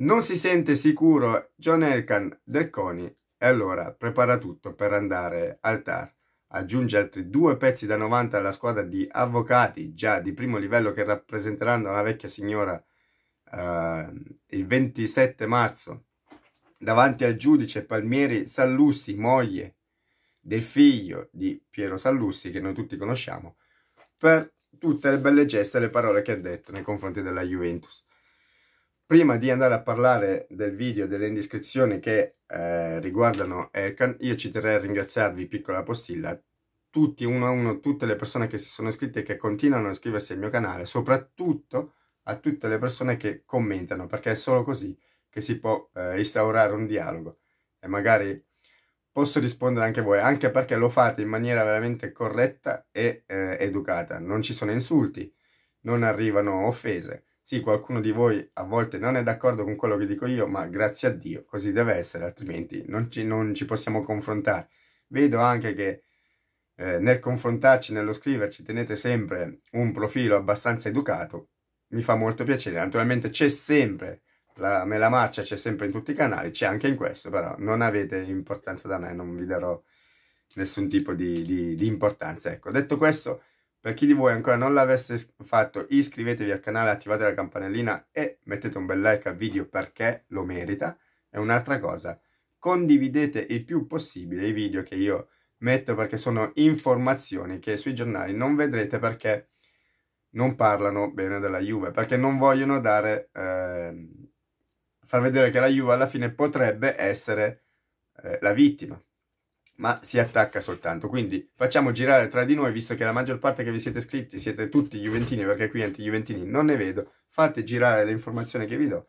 Non si sente sicuro John Elkan del CONI e allora prepara tutto per andare al TAR. Aggiunge altri due pezzi da 90 alla squadra di avvocati già di primo livello che rappresenteranno la vecchia signora eh, il 27 marzo davanti al giudice Palmieri Sallussi, moglie del figlio di Piero Sallussi, che noi tutti conosciamo, per tutte le belle geste e le parole che ha detto nei confronti della Juventus prima di andare a parlare del video e delle indiscrezioni che eh, riguardano Erkan, io ci terrei a ringraziarvi, piccola postilla, tutti, uno a uno, tutte le persone che si sono iscritte e che continuano a iscriversi al mio canale, soprattutto a tutte le persone che commentano, perché è solo così che si può eh, instaurare un dialogo e magari posso rispondere anche voi, anche perché lo fate in maniera veramente corretta e eh, educata. Non ci sono insulti, non arrivano offese sì, qualcuno di voi a volte non è d'accordo con quello che dico io, ma grazie a Dio così deve essere, altrimenti non ci, non ci possiamo confrontare. Vedo anche che eh, nel confrontarci, nello scriverci, tenete sempre un profilo abbastanza educato, mi fa molto piacere. Naturalmente c'è sempre la mela marcia, c'è sempre in tutti i canali, c'è anche in questo, però non avete importanza da me, non vi darò nessun tipo di, di, di importanza. Ecco, detto questo per chi di voi ancora non l'avesse fatto, iscrivetevi al canale, attivate la campanellina e mettete un bel like al video perché lo merita. E un'altra cosa, condividete il più possibile i video che io metto perché sono informazioni che sui giornali non vedrete perché non parlano bene della Juve, perché non vogliono dare, eh, far vedere che la Juve alla fine potrebbe essere eh, la vittima ma si attacca soltanto. Quindi facciamo girare tra di noi, visto che la maggior parte che vi siete iscritti siete tutti Juventini, perché qui anti-Juventini non ne vedo, fate girare le informazioni che vi do,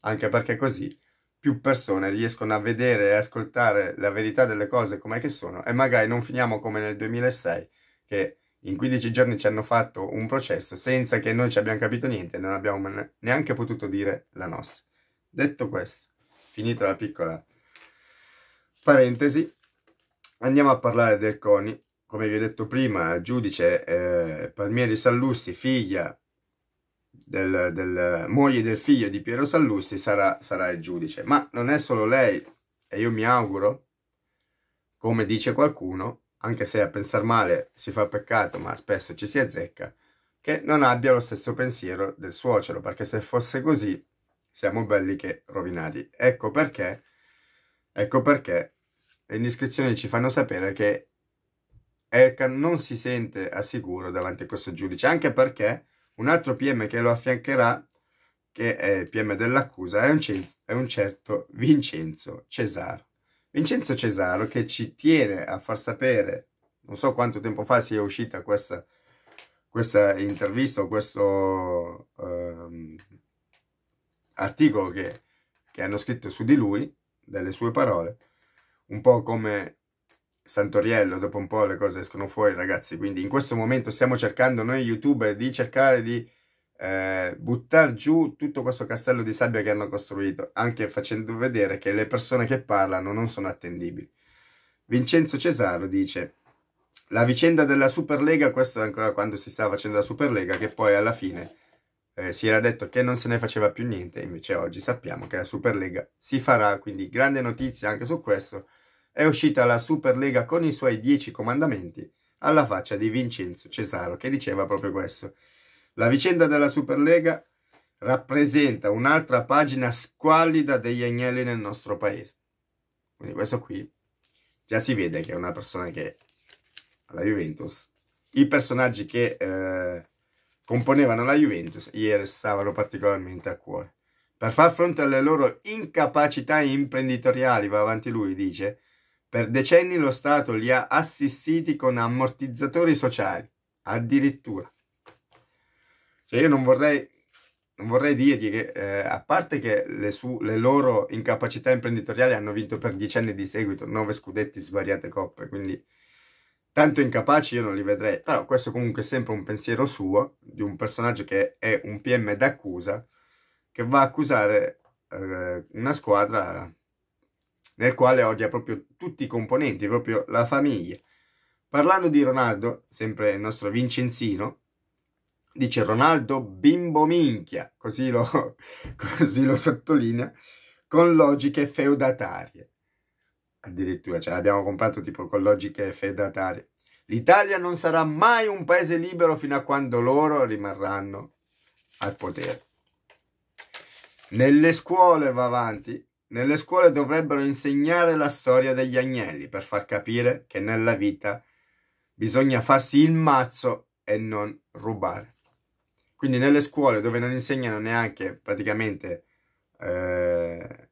anche perché così più persone riescono a vedere e ascoltare la verità delle cose come che sono e magari non finiamo come nel 2006 che in 15 giorni ci hanno fatto un processo senza che noi ci abbiamo capito niente, e non abbiamo neanche potuto dire la nostra. Detto questo, finita la piccola parentesi, andiamo a parlare del CONI. Come vi ho detto prima, giudice eh, Palmieri Sallusti, figlia del, del, moglie del figlio di Piero Sallusti, sarà, sarà il giudice. Ma non è solo lei, e io mi auguro, come dice qualcuno, anche se a pensare male si fa peccato, ma spesso ci si azzecca, che non abbia lo stesso pensiero del suocero, perché se fosse così siamo belli che rovinati. Ecco perché, ecco perché in indiscrezioni ci fanno sapere che Erkan non si sente al sicuro davanti a questo giudice, anche perché un altro PM che lo affiancherà, che è il PM dell'accusa, è un, è un certo Vincenzo Cesaro. Vincenzo Cesaro che ci tiene a far sapere, non so quanto tempo fa sia uscita questa, questa intervista o questo ehm, articolo che, che hanno scritto su di lui, delle sue parole, un po' come Santoriello, dopo un po' le cose escono fuori ragazzi, quindi in questo momento stiamo cercando noi youtuber di cercare di eh, buttare giù tutto questo castello di sabbia che hanno costruito, anche facendo vedere che le persone che parlano non sono attendibili. Vincenzo Cesaro dice la vicenda della Superlega, questo è ancora quando si stava facendo la Superlega, che poi alla fine eh, si era detto che non se ne faceva più niente, invece oggi sappiamo che la Superlega si farà, quindi grande notizia anche su questo, è uscita la Superlega con i suoi dieci comandamenti alla faccia di Vincenzo Cesaro, che diceva proprio questo. La vicenda della Superlega rappresenta un'altra pagina squallida degli agnelli nel nostro paese. Quindi questo qui già si vede che è una persona che alla Juventus, i personaggi che eh, componevano la Juventus ieri stavano particolarmente a cuore. Per far fronte alle loro incapacità imprenditoriali, va avanti lui, dice, per decenni lo Stato li ha assistiti con ammortizzatori sociali, addirittura. Cioè io non vorrei, non vorrei dirgli che, eh, a parte che le, su, le, loro incapacità imprenditoriali hanno vinto per decenni di seguito, nove scudetti, svariate coppe, quindi tanto incapaci io non li vedrei. Però questo comunque è sempre un pensiero suo, di un personaggio che è un PM d'accusa, che va a accusare eh, una squadra nel quale odia proprio tutti i componenti, proprio la famiglia. Parlando di Ronaldo, sempre il nostro Vincenzino, dice Ronaldo bimbo minchia, così lo, così lo sottolinea, con logiche feudatarie. Addirittura, ce cioè, l'abbiamo comprato tipo con logiche feudatarie. L'Italia non sarà mai un paese libero fino a quando loro rimarranno al potere. Nelle scuole va avanti nelle scuole dovrebbero insegnare la storia degli agnelli per far capire che nella vita bisogna farsi il mazzo e non rubare. Quindi nelle scuole dove non insegnano neanche praticamente eh,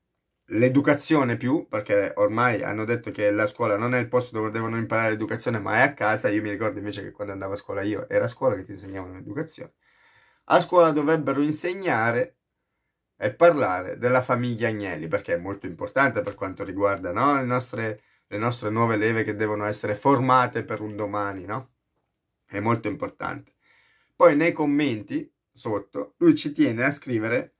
l'educazione più, perché ormai hanno detto che la scuola non è il posto dove devono imparare l'educazione, ma è a casa. Io mi ricordo invece che quando andavo a scuola io era a scuola che ti insegnavano l'educazione. A scuola dovrebbero insegnare e parlare della famiglia Agnelli, perché è molto importante per quanto riguarda no? le, nostre, le, nostre, nuove leve che devono essere formate per un domani, no? È molto importante. Poi nei commenti sotto lui ci tiene a scrivere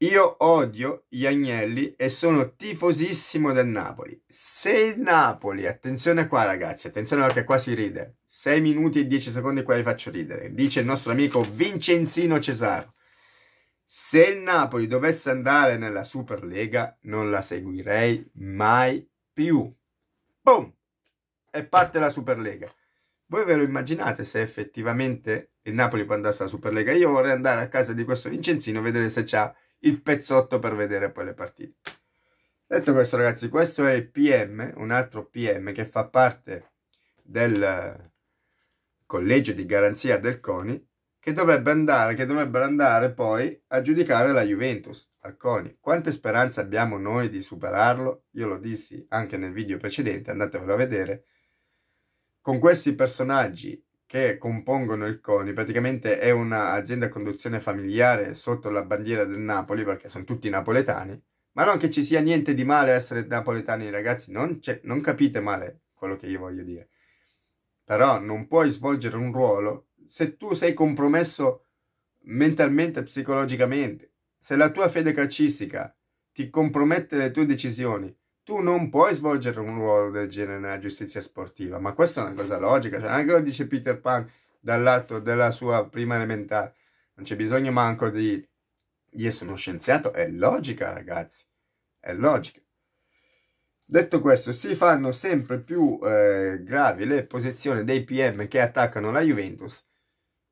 io odio gli Agnelli e sono tifosissimo del Napoli. Se il Napoli, attenzione qua ragazzi, attenzione perché qua si ride. 6 minuti e 10 secondi qua vi faccio ridere. Dice il nostro amico Vincenzino Cesaro. Se il Napoli dovesse andare nella Superlega, non la seguirei mai più. Boom! E parte la Superlega. Voi ve lo immaginate se effettivamente il Napoli può andare alla Superlega? Io vorrei andare a casa di questo Vincenzino a vedere se c'ha il pezzotto per vedere poi le partite. Detto questo ragazzi, questo è il PM, un altro PM che fa parte del collegio di garanzia del CONI che dovrebbe andare, che dovrebbero andare poi a giudicare la Juventus. Arconi, quante speranze abbiamo noi di superarlo? Io lo dissi anche nel video precedente, andatevelo a vedere. Con questi personaggi che compongono il CONI, praticamente è un'azienda a conduzione familiare sotto la bandiera del Napoli, perché sono tutti napoletani, ma non che ci sia niente di male essere napoletani, ragazzi, non, non capite male quello che io voglio dire. Però non puoi svolgere un ruolo se tu sei compromesso mentalmente, psicologicamente, se la tua fede calcistica ti compromette le tue decisioni, tu non puoi svolgere un ruolo del genere nella giustizia sportiva, ma questa è una cosa logica, cioè, anche lo dice Peter Pan dall'alto della sua prima elementare, non c'è bisogno manco di io sono scienziato, è logica ragazzi, è logica. Detto questo, si fanno sempre più eh, gravi le posizioni dei PM che attaccano la Juventus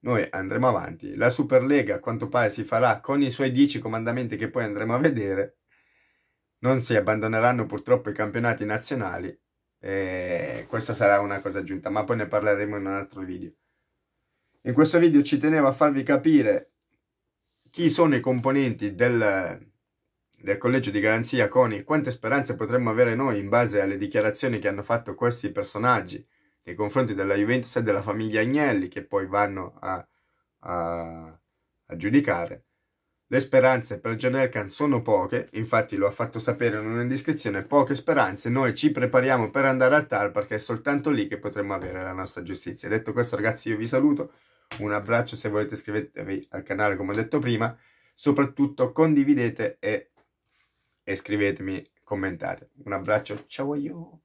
noi andremo avanti. La Superlega a quanto pare si farà con i suoi dieci comandamenti che poi andremo a vedere. Non si abbandoneranno purtroppo i campionati nazionali. E questa sarà una cosa aggiunta, ma poi ne parleremo in un altro video. In questo video ci tenevo a farvi capire chi sono i componenti del, del collegio di garanzia CONI quante speranze potremmo avere noi in base alle dichiarazioni che hanno fatto questi personaggi nei confronti della Juventus e della famiglia Agnelli che poi vanno a, a, a giudicare. Le speranze per Gianelcan sono poche, infatti lo ha fatto sapere in un'indiscrezione, poche speranze, noi ci prepariamo per andare al TAR perché è soltanto lì che potremo avere la nostra giustizia. Detto questo ragazzi io vi saluto, un abbraccio se volete iscrivetevi al canale come ho detto prima, soprattutto condividete e, e scrivetemi, commentate. Un abbraccio, ciao io!